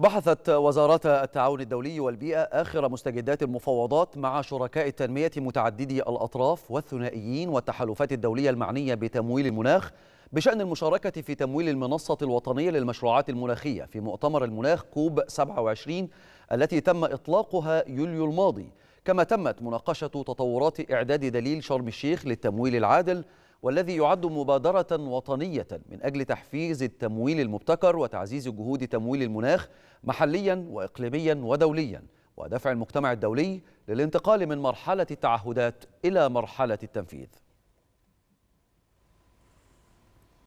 بحثت وزارة التعاون الدولي والبيئة آخر مستجدات المفاوضات مع شركاء التنمية متعددي الأطراف والثنائيين والتحالفات الدولية المعنية بتمويل المناخ بشأن المشاركة في تمويل المنصة الوطنية للمشروعات المناخية في مؤتمر المناخ كوب 27 التي تم إطلاقها يوليو الماضي كما تمت مناقشة تطورات إعداد دليل شرم الشيخ للتمويل العادل والذي يعد مبادرة وطنية من أجل تحفيز التمويل المبتكر وتعزيز جهود تمويل المناخ محليا وإقليميا ودوليا ودفع المجتمع الدولي للانتقال من مرحلة التعهدات إلى مرحلة التنفيذ